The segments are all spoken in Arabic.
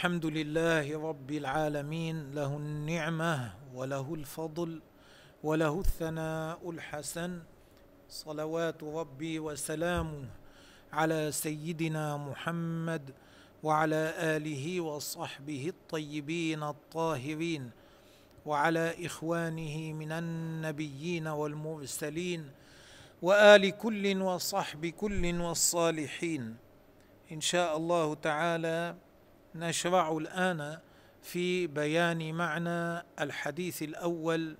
الحمد لله رب العالمين له النعمه وله الفضل وله الثناء الحسن صلوات ربي وسلامه على سيدنا محمد وعلى اله وصحبه الطيبين الطاهرين وعلى اخوانه من النبيين والمرسلين وال كل وصحب كل والصالحين ان شاء الله تعالى نشرع الآن في بيان معنى الحديث الأول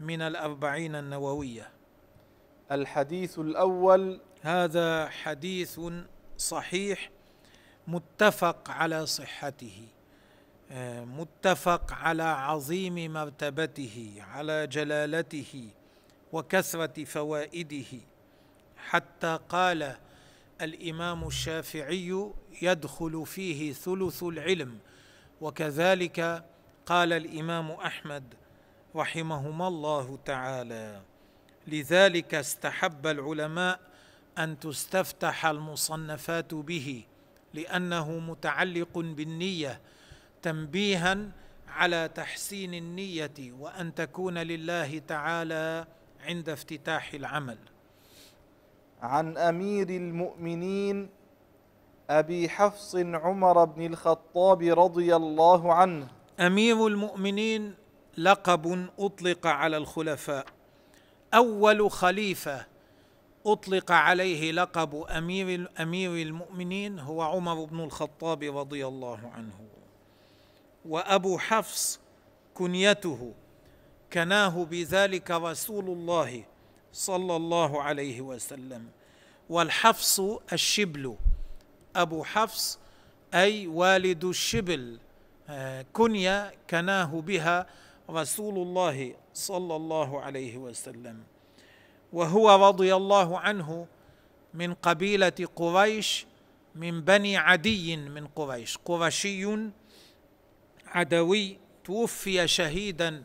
من الأربعين النووية الحديث الأول هذا حديث صحيح متفق على صحته متفق على عظيم مرتبته على جلالته وكثرة فوائده حتى قال الامام الشافعي يدخل فيه ثلث العلم وكذلك قال الامام احمد رحمهما الله تعالى لذلك استحب العلماء ان تستفتح المصنفات به لانه متعلق بالنيه تنبيها على تحسين النيه وان تكون لله تعالى عند افتتاح العمل عن امير المؤمنين ابي حفص عمر بن الخطاب رضي الله عنه امير المؤمنين لقب اطلق على الخلفاء اول خليفه اطلق عليه لقب امير امير المؤمنين هو عمر بن الخطاب رضي الله عنه وابو حفص كنيته كناه بذلك رسول الله صلى الله عليه وسلم والحفص الشبل أبو حفص أي والد الشبل آه، كنيا كناه بها رسول الله صلى الله عليه وسلم وهو رضي الله عنه من قبيلة قريش من بني عدي من قريش قرشي عدوي توفي شهيدا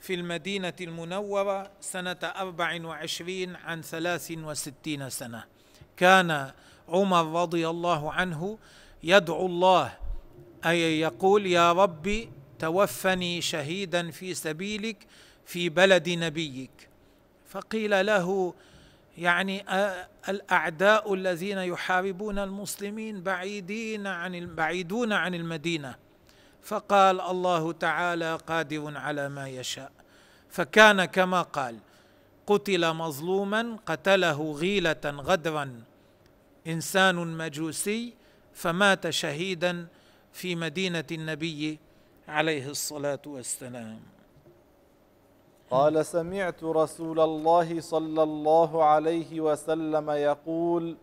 في المدينة المنورة سنة أربع وعشرين عن ثلاث وستين سنة كان عمر رضي الله عنه يدعو الله أي يقول يا ربي توفني شهيدا في سبيلك في بلد نبيك فقيل له يعني الأعداء الذين يحاربون المسلمين بعيدين عن بعيدون عن المدينة فقال الله تعالى قادر على ما يشاء فكان كما قال قتل مظلوما قتله غيله غدرا انسان مجوسي فمات شهيدا في مدينه النبي عليه الصلاه والسلام قال سمعت رسول الله صلى الله عليه وسلم يقول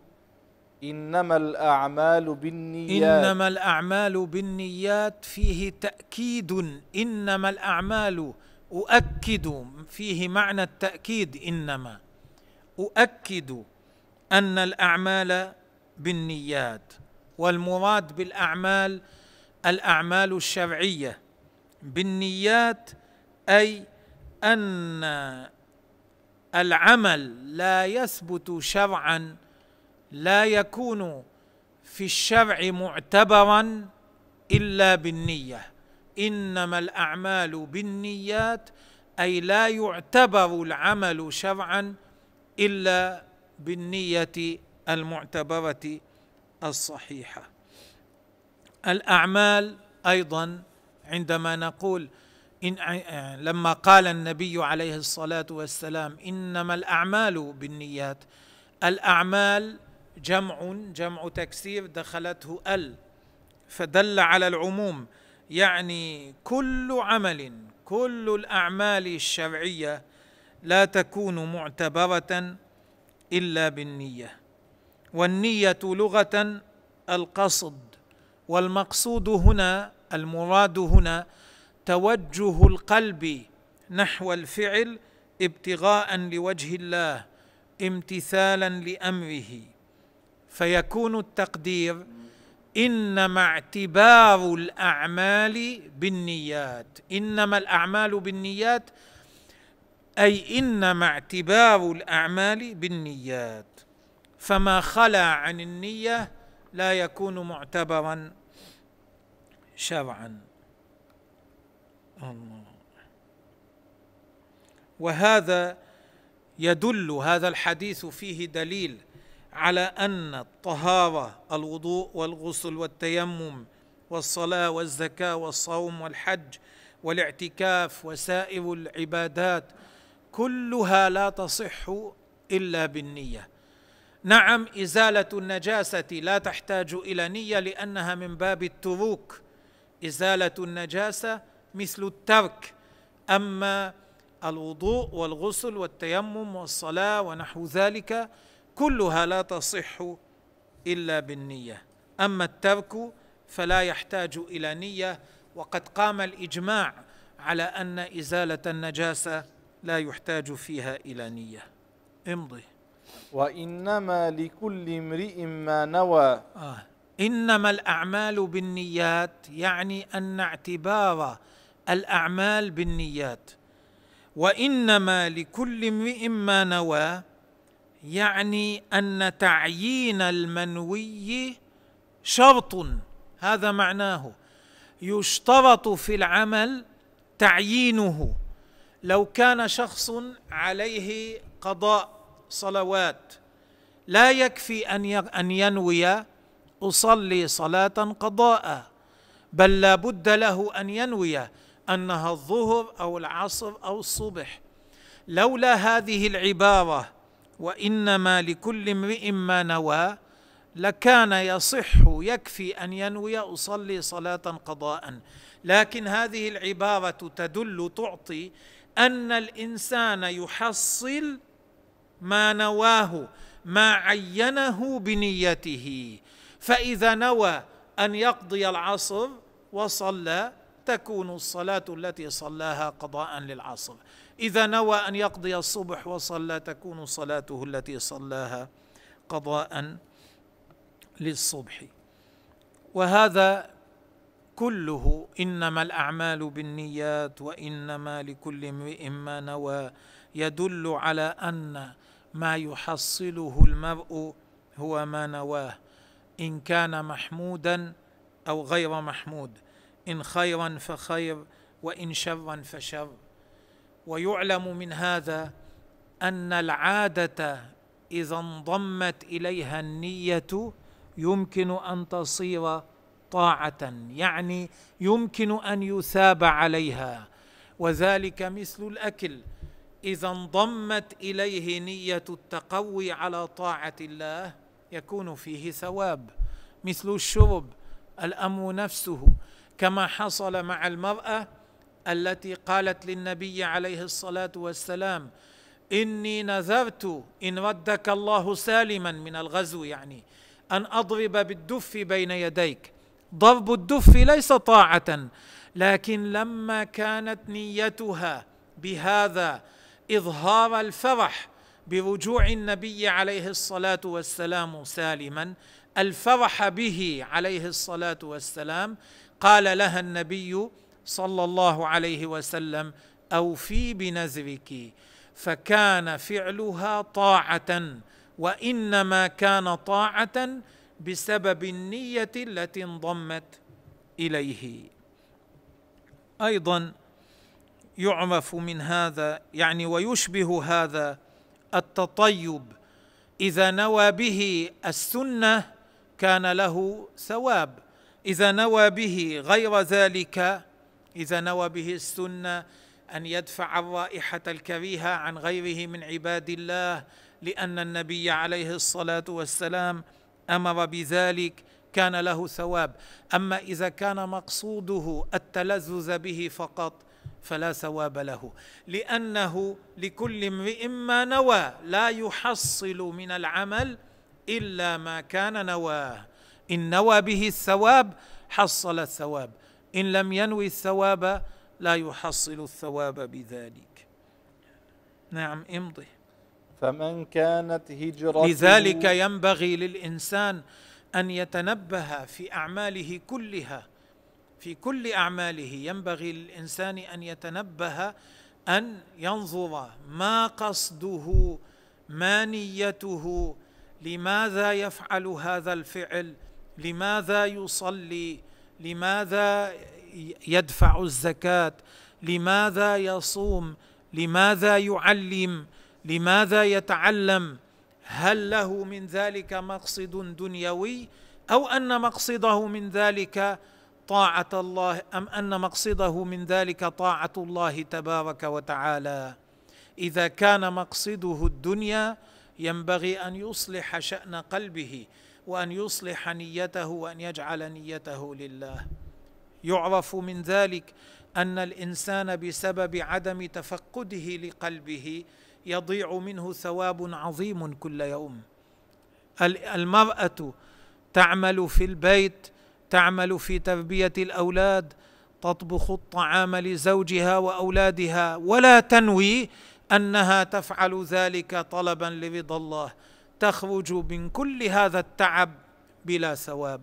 إنما الأعمال بالنيات إنما الأعمال بالنيات فيه تأكيد إنما الأعمال أؤكد فيه معنى التأكيد إنما أؤكد أن الأعمال بالنيات والمراد بالأعمال الأعمال الشرعية بالنيات أي أن العمل لا يثبت شرعا لا يكون في الشرع معتبرا الا بالنيه انما الاعمال بالنيات اي لا يعتبر العمل شرعا الا بالنيه المعتبره الصحيحه الاعمال ايضا عندما نقول إن لما قال النبي عليه الصلاه والسلام انما الاعمال بالنيات الاعمال جمع جمع تكسير دخلته ال فدل على العموم يعني كل عمل كل الاعمال الشرعيه لا تكون معتبره الا بالنيه والنيه لغه القصد والمقصود هنا المراد هنا توجه القلب نحو الفعل ابتغاء لوجه الله امتثالا لامره فيكون التقدير انما اعتبار الاعمال بالنيات انما الاعمال بالنيات اي انما اعتبار الاعمال بالنيات فما خلا عن النيه لا يكون معتبرا شرعا الله وهذا يدل هذا الحديث فيه دليل على ان الطهاره الوضوء والغسل والتيمم والصلاه والزكاه والصوم والحج والاعتكاف وسائر العبادات كلها لا تصح الا بالنيه نعم ازاله النجاسه لا تحتاج الى نيه لانها من باب التروك ازاله النجاسه مثل الترك اما الوضوء والغسل والتيمم والصلاه ونحو ذلك كلها لا تصح الا بالنيه اما الترك فلا يحتاج الى نيه وقد قام الاجماع على ان ازاله النجاسه لا يحتاج فيها الى نيه امضي وانما لكل امرئ ما نوى آه. انما الاعمال بالنيات يعني ان اعتبار الاعمال بالنيات وانما لكل امرئ ما نوى يعني ان تعيين المنوي شرط هذا معناه يشترط في العمل تعيينه لو كان شخص عليه قضاء صلوات لا يكفي ان ان ينوي اصلي صلاه قضاء بل لا بد له ان ينوي انها الظهر او العصر او الصبح لولا هذه العباره وانما لكل امرئ ما نوى لكان يصح يكفي ان ينوي اصلي صلاه قضاء لكن هذه العباره تدل تعطي ان الانسان يحصل ما نواه ما عينه بنيته فاذا نوى ان يقضي العصر وصلى تكون الصلاه التي صلاها قضاء للعصر اذا نوى ان يقضي الصبح وصلى تكون صلاته التي صلاها قضاء للصبح وهذا كله انما الاعمال بالنيات وانما لكل امرئ ما نوى يدل على ان ما يحصله المرء هو ما نواه ان كان محمودا او غير محمود ان خيرا فخير وان شرا فشر ويعلم من هذا ان العاده اذا انضمت اليها النيه يمكن ان تصير طاعه يعني يمكن ان يثاب عليها وذلك مثل الاكل اذا انضمت اليه نيه التقوي على طاعه الله يكون فيه ثواب مثل الشرب الامر نفسه كما حصل مع المراه التي قالت للنبي عليه الصلاه والسلام اني نذرت ان ردك الله سالما من الغزو يعني ان اضرب بالدف بين يديك ضرب الدف ليس طاعه لكن لما كانت نيتها بهذا اظهار الفرح برجوع النبي عليه الصلاه والسلام سالما الفرح به عليه الصلاه والسلام قال لها النبي صلى الله عليه وسلم اوفي بنذرك فكان فعلها طاعه وانما كان طاعه بسبب النيه التي انضمت اليه ايضا يعرف من هذا يعني ويشبه هذا التطيب اذا نوى به السنه كان له ثواب اذا نوى به غير ذلك إذا نوى به السنة أن يدفع الرائحة الكريهة عن غيره من عباد الله لأن النبي عليه الصلاة والسلام أمر بذلك كان له ثواب أما إذا كان مقصوده التلذذ به فقط فلا ثواب له لأنه لكل امرئ ما نوى لا يحصل من العمل إلا ما كان نواه إن نوى به الثواب حصل الثواب ان لم ينوي الثواب لا يحصل الثواب بذلك نعم امضي فمن كانت هجرته لذلك ينبغي للانسان ان يتنبه في اعماله كلها في كل اعماله ينبغي للانسان ان يتنبه ان ينظر ما قصده ما نيته لماذا يفعل هذا الفعل لماذا يصلي لماذا يدفع الزكاه لماذا يصوم لماذا يعلم لماذا يتعلم هل له من ذلك مقصد دنيوي او ان مقصده من ذلك طاعه الله ام ان مقصده من ذلك طاعه الله تبارك وتعالى اذا كان مقصده الدنيا ينبغي ان يصلح شان قلبه وان يصلح نيته وان يجعل نيته لله يعرف من ذلك ان الانسان بسبب عدم تفقده لقلبه يضيع منه ثواب عظيم كل يوم المراه تعمل في البيت تعمل في تربيه الاولاد تطبخ الطعام لزوجها واولادها ولا تنوي انها تفعل ذلك طلبا لرضا الله تخرج من كل هذا التعب بلا ثواب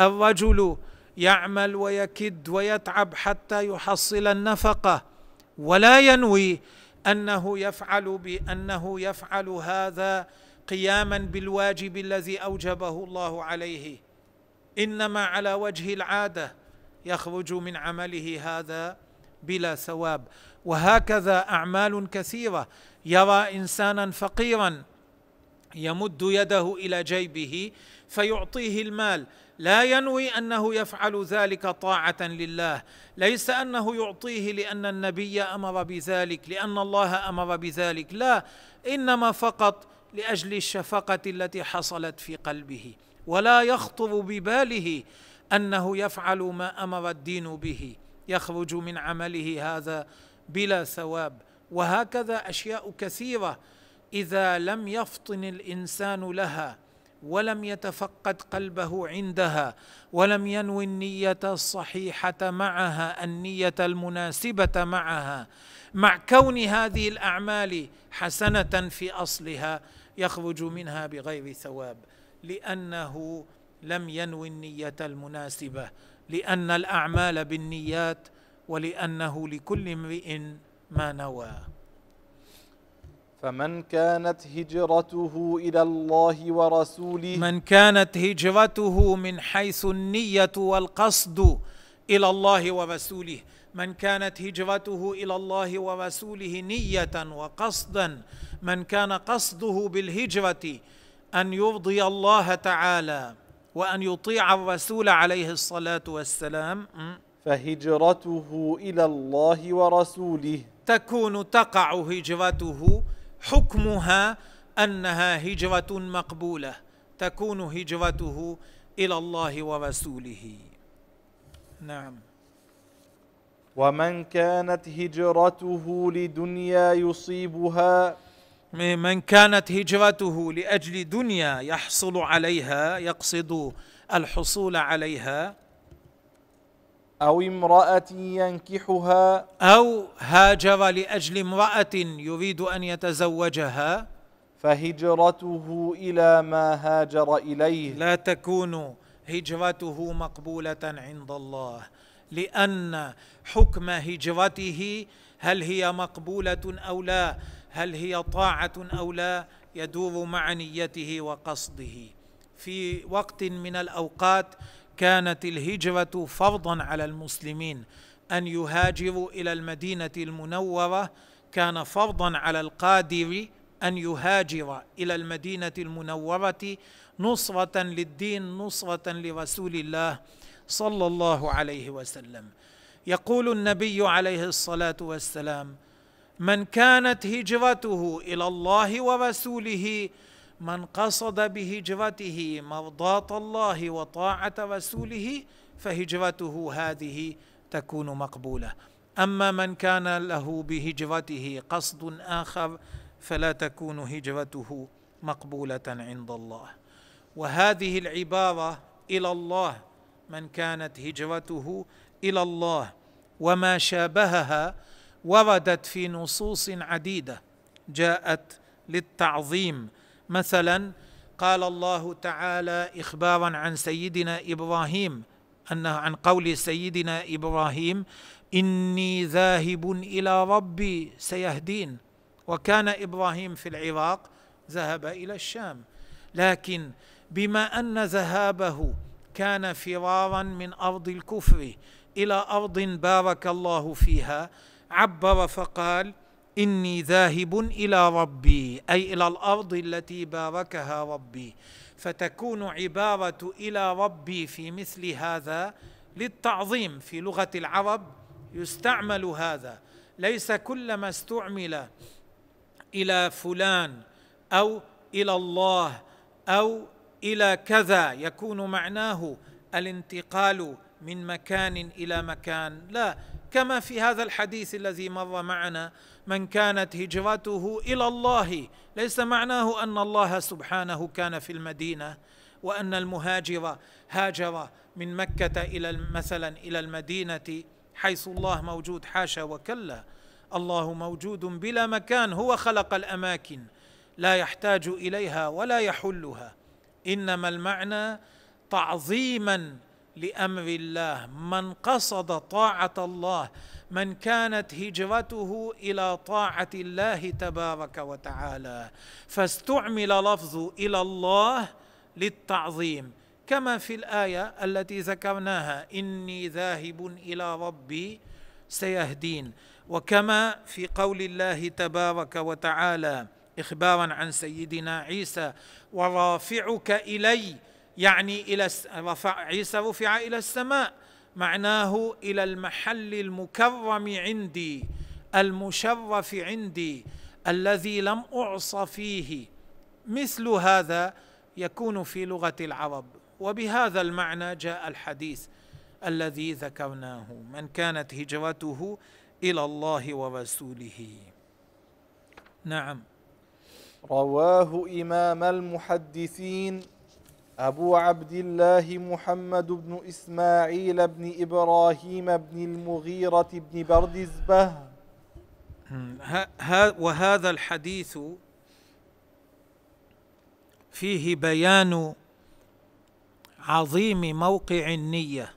الرجل يعمل ويكد ويتعب حتى يحصل النفقه ولا ينوي انه يفعل بانه يفعل هذا قياما بالواجب الذي اوجبه الله عليه انما على وجه العاده يخرج من عمله هذا بلا ثواب وهكذا اعمال كثيره يرى انسانا فقيرا يمد يده الى جيبه فيعطيه المال لا ينوي انه يفعل ذلك طاعه لله ليس انه يعطيه لان النبي امر بذلك لان الله امر بذلك لا انما فقط لاجل الشفقه التي حصلت في قلبه ولا يخطر بباله انه يفعل ما امر الدين به يخرج من عمله هذا بلا ثواب وهكذا اشياء كثيره اذا لم يفطن الانسان لها ولم يتفقد قلبه عندها ولم ينوي النيه الصحيحه معها النيه المناسبه معها مع كون هذه الاعمال حسنه في اصلها يخرج منها بغير ثواب لانه لم ينوي النيه المناسبه لان الاعمال بالنيات ولانه لكل امرئ ما نوى فمن كانت هجرته الى الله ورسوله من كانت هجرته من حيث النيه والقصد الى الله ورسوله من كانت هجرته الى الله ورسوله نيه وقصدا من كان قصده بالهجره ان يرضي الله تعالى وان يطيع الرسول عليه الصلاه والسلام فهجرته الى الله ورسوله تكون تقع هجرته حكمها انها هجره مقبوله تكون هجرته الى الله ورسوله نعم ومن كانت هجرته لدنيا يصيبها من كانت هجرته لاجل دنيا يحصل عليها يقصد الحصول عليها أو امرأة ينكحها أو هاجر لأجل امرأة يريد أن يتزوجها فهجرته إلى ما هاجر إليه لا تكون هجرته مقبولة عند الله لأن حكم هجرته هل هي مقبولة أو لا هل هي طاعة أو لا يدور مع نيته وقصده في وقت من الأوقات كانت الهجرة فرضا على المسلمين أن يهاجروا إلى المدينة المنورة كان فرضا على القادر أن يهاجر إلى المدينة المنورة نصرة للدين نصرة لرسول الله صلى الله عليه وسلم يقول النبي عليه الصلاة والسلام من كانت هجرته إلى الله ورسوله من قصد بهجرته مرضاة الله وطاعة رسوله فهجرته هذه تكون مقبولة أما من كان له بهجرته قصد آخر فلا تكون هجرته مقبولة عند الله وهذه العبارة إلى الله من كانت هجرته إلى الله وما شابهها وردت في نصوص عديدة جاءت للتعظيم مثلا قال الله تعالى اخبارا عن سيدنا ابراهيم انه عن قول سيدنا ابراهيم اني ذاهب الى ربي سيهدين وكان ابراهيم في العراق ذهب الى الشام لكن بما ان ذهابه كان فرارا من ارض الكفر الى ارض بارك الله فيها عبر فقال إني ذاهب إلى ربي أي إلى الأرض التي باركها ربي فتكون عبارة إلى ربي في مثل هذا للتعظيم في لغة العرب يستعمل هذا ليس كلما استعمل إلى فلان أو إلى الله أو إلى كذا يكون معناه الانتقال من مكان إلى مكان لا كما في هذا الحديث الذي مر معنا من كانت هجرته الى الله ليس معناه ان الله سبحانه كان في المدينه وان المهاجر هاجر من مكه الى مثلا الى المدينه حيث الله موجود حاشا وكلا الله موجود بلا مكان هو خلق الاماكن لا يحتاج اليها ولا يحلها انما المعنى تعظيما لامر الله من قصد طاعه الله من كانت هجرته الى طاعه الله تبارك وتعالى فاستعمل لفظ الى الله للتعظيم كما في الايه التي ذكرناها اني ذاهب الى ربي سيهدين وكما في قول الله تبارك وتعالى اخبارا عن سيدنا عيسى ورافعك الي يعني الى رفع عيسى رفع الى السماء معناه الى المحل المكرم عندي المشرف عندي الذي لم اعص فيه مثل هذا يكون في لغه العرب وبهذا المعنى جاء الحديث الذي ذكرناه من كانت هجرته الى الله ورسوله نعم رواه امام المحدثين أبو عبد الله محمد بن إسماعيل بن إبراهيم بن المغيرة بن بردزبة وهذا الحديث فيه بيان عظيم موقع النية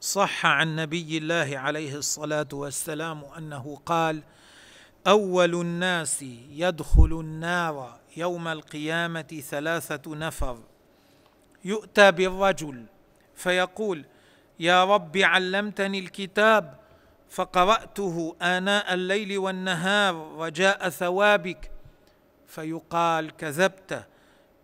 صح عن نبي الله عليه الصلاة والسلام أنه قال أول الناس يدخل النار يوم القيامه ثلاثه نفر يؤتى بالرجل فيقول يا رب علمتني الكتاب فقراته اناء الليل والنهار رجاء ثوابك فيقال كذبت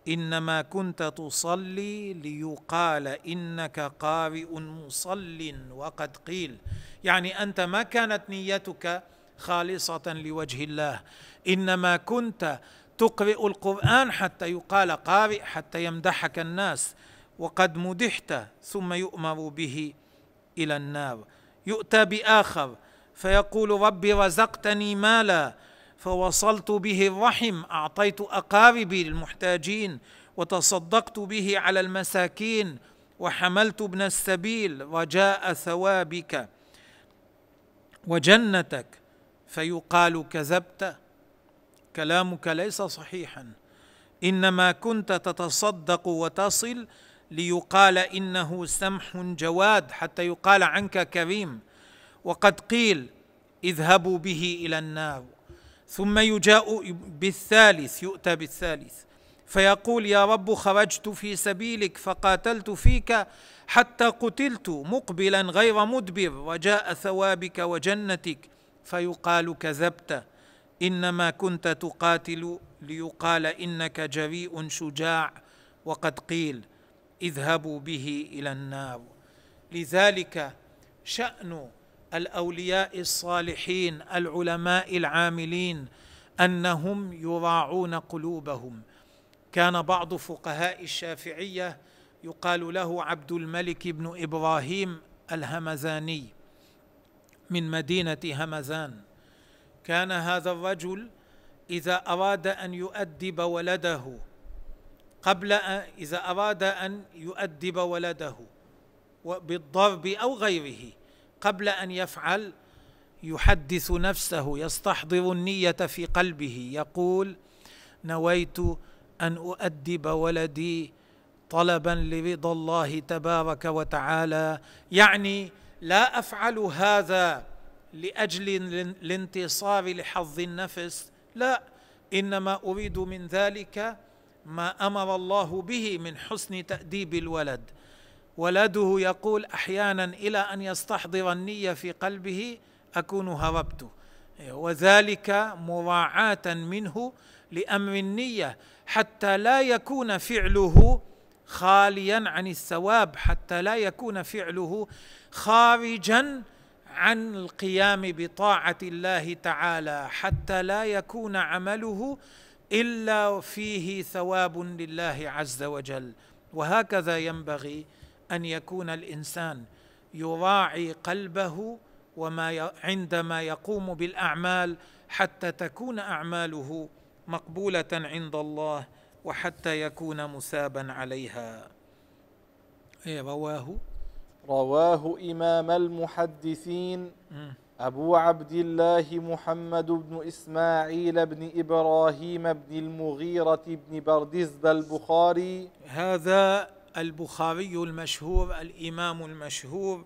انما كنت تصلي ليقال انك قارئ مصل وقد قيل يعني انت ما كانت نيتك خالصه لوجه الله انما كنت تقرئ القران حتى يقال قارئ حتى يمدحك الناس وقد مدحت ثم يؤمر به الى النار يؤتى باخر فيقول رب رزقتني مالا فوصلت به الرحم اعطيت اقاربي للمحتاجين وتصدقت به على المساكين وحملت ابن السبيل رجاء ثوابك وجنتك فيقال كذبت كلامك ليس صحيحا انما كنت تتصدق وتصل ليقال انه سمح جواد حتى يقال عنك كريم وقد قيل اذهبوا به الى النار ثم يجاء بالثالث يؤتى بالثالث فيقول يا رب خرجت في سبيلك فقاتلت فيك حتى قتلت مقبلا غير مدبر وجاء ثوابك وجنتك فيقال كذبت انما كنت تقاتل ليقال انك جريء شجاع وقد قيل اذهبوا به الى النار لذلك شان الاولياء الصالحين العلماء العاملين انهم يراعون قلوبهم كان بعض فقهاء الشافعيه يقال له عبد الملك بن ابراهيم الهمزاني من مدينه همذان كان هذا الرجل اذا اراد ان يؤدب ولده قبل اذا اراد ان يؤدب ولده بالضرب او غيره قبل ان يفعل يحدث نفسه يستحضر النيه في قلبه يقول نويت ان اؤدب ولدي طلبا لرضا الله تبارك وتعالى يعني لا افعل هذا لاجل الانتصار لحظ النفس لا انما اريد من ذلك ما امر الله به من حسن تاديب الولد ولده يقول احيانا الى ان يستحضر النيه في قلبه اكون هربت وذلك مراعاه منه لامر النيه حتى لا يكون فعله خاليا عن الثواب حتى لا يكون فعله خارجا عن القيام بطاعه الله تعالى حتى لا يكون عمله الا فيه ثواب لله عز وجل وهكذا ينبغي ان يكون الانسان يراعي قلبه وما عندما يقوم بالاعمال حتى تكون اعماله مقبوله عند الله وحتى يكون مثابا عليها إيه، رواه رواه إمام المحدثين أبو عبد الله محمد بن إسماعيل بن إبراهيم بن المغيرة بن بردزب البخاري هذا البخاري المشهور الإمام المشهور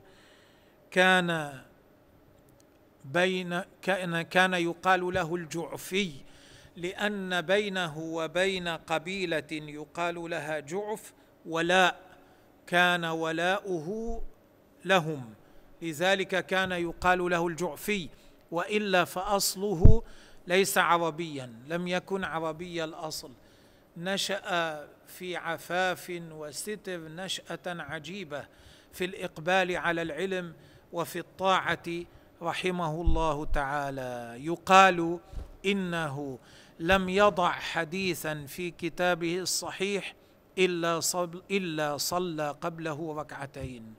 كان بين كان كان يقال له الجعفي لأن بينه وبين قبيلة يقال لها جعف ولاء كان ولاؤه لهم لذلك كان يقال له الجعفي والا فاصله ليس عربيا لم يكن عربي الاصل نشا في عفاف وستر نشاه عجيبه في الاقبال على العلم وفي الطاعه رحمه الله تعالى يقال انه لم يضع حديثا في كتابه الصحيح الا صلى قبله ركعتين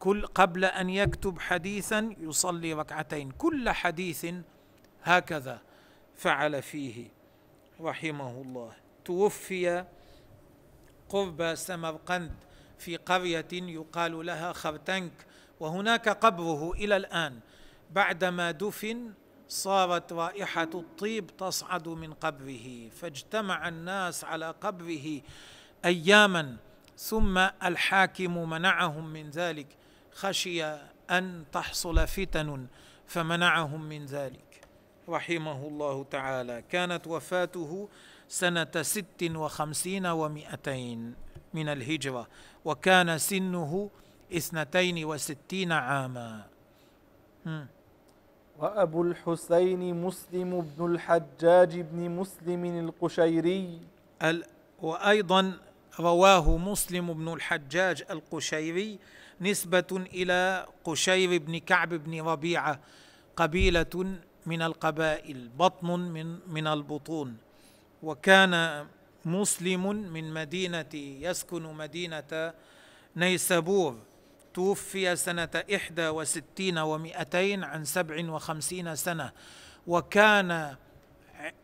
كل قبل أن يكتب حديثا يصلي ركعتين كل حديث هكذا فعل فيه رحمه الله توفي قرب سمرقند في قرية يقال لها خرتنك وهناك قبره إلى الآن بعدما دفن صارت رائحة الطيب تصعد من قبره فاجتمع الناس على قبره أياما ثم الحاكم منعهم من ذلك خشي ان تحصل فتن فمنعهم من ذلك رحمه الله تعالى كانت وفاته سنة ست وخمسين ومئتين من الهجرة وكان سنه اثنتين وستين عاما وأبو الحسين مسلم بن الحجاج بن مسلم القشيري وأيضا رواه مسلم بن الحجاج القشيري نسبة إلى قشير بن كعب بن ربيعة قبيلة من القبائل بطن من من البطون وكان مسلم من مدينة يسكن مدينة نيسابور توفي سنة إحدى وستين ومئتين عن سبع وخمسين سنة وكان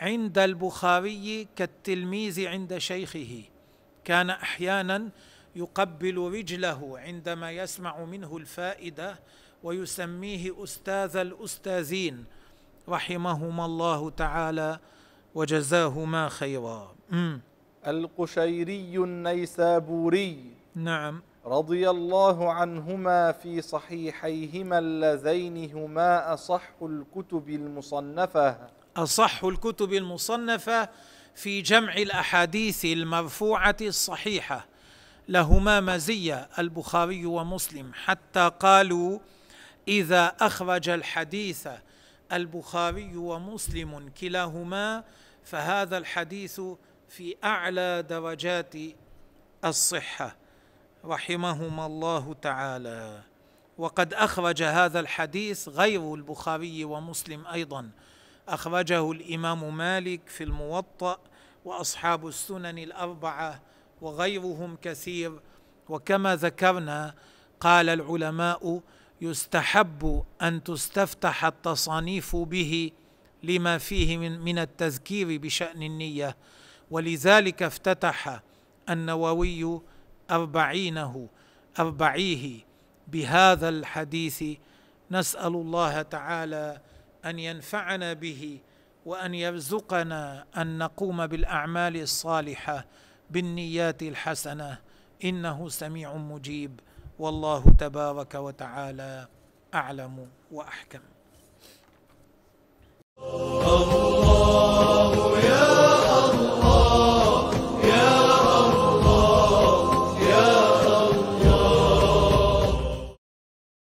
عند البخاري كالتلميذ عند شيخه كان احيانا يقبل رجله عندما يسمع منه الفائده ويسميه استاذ الاستاذين رحمهما الله تعالى وجزاهما خيرا القشيري النيسابوري نعم رضي الله عنهما في صحيحيهما اللذين هما اصح الكتب المصنفه اصح الكتب المصنفه في جمع الاحاديث المرفوعه الصحيحه لهما مزيه البخاري ومسلم حتى قالوا اذا اخرج الحديث البخاري ومسلم كلاهما فهذا الحديث في اعلى درجات الصحه رحمهما الله تعالى وقد اخرج هذا الحديث غير البخاري ومسلم ايضا اخرجه الامام مالك في الموطأ واصحاب السنن الاربعه وغيرهم كثير وكما ذكرنا قال العلماء يستحب ان تستفتح التصانيف به لما فيه من, من التذكير بشان النيه ولذلك افتتح النووي أربعينه أربعيه بهذا الحديث نسأل الله تعالى ان ينفعنا به وان يرزقنا ان نقوم بالاعمال الصالحه بالنيات الحسنه انه سميع مجيب والله تبارك وتعالى اعلم واحكم الله يا